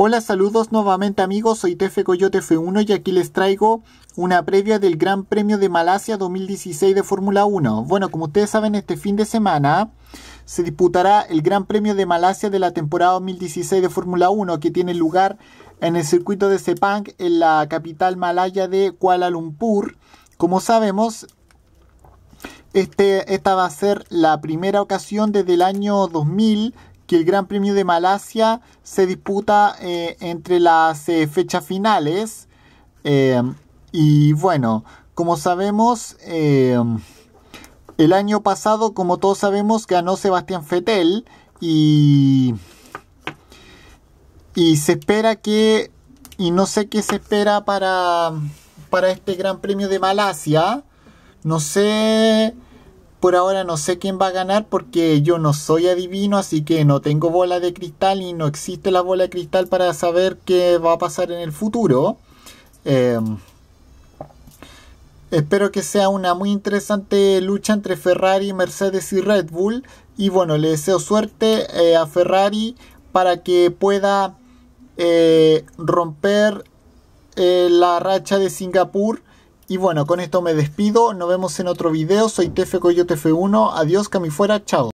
Hola, saludos nuevamente amigos, soy Tefe Coyote F1 y aquí les traigo una previa del Gran Premio de Malasia 2016 de Fórmula 1. Bueno, como ustedes saben, este fin de semana se disputará el Gran Premio de Malasia de la temporada 2016 de Fórmula 1 que tiene lugar en el circuito de Sepang en la capital malaya de Kuala Lumpur. Como sabemos, este, esta va a ser la primera ocasión desde el año 2000 que el Gran Premio de Malasia se disputa eh, entre las eh, fechas finales. Eh, y bueno, como sabemos, el año pasado, como todos sabemos, ganó Sebastián Fettel y, y se espera que, y no sé qué se espera para, para este Gran Premio de Malasia, no sé por ahora no sé quién va a ganar porque yo no soy adivino, así que no tengo bola de cristal y no existe la bola de cristal para saber qué va a pasar en el futuro. Em, espero que sea una muy interesante lucha entre Ferrari, Mercedes y Red Bull. Y bueno, le deseo suerte eh, a Ferrari para que pueda eh, romper eh, la racha de Singapur y bueno, con esto me despido. Nos vemos en otro video. Soy Tefe Coyote F1. Adiós, cami fuera. Chao.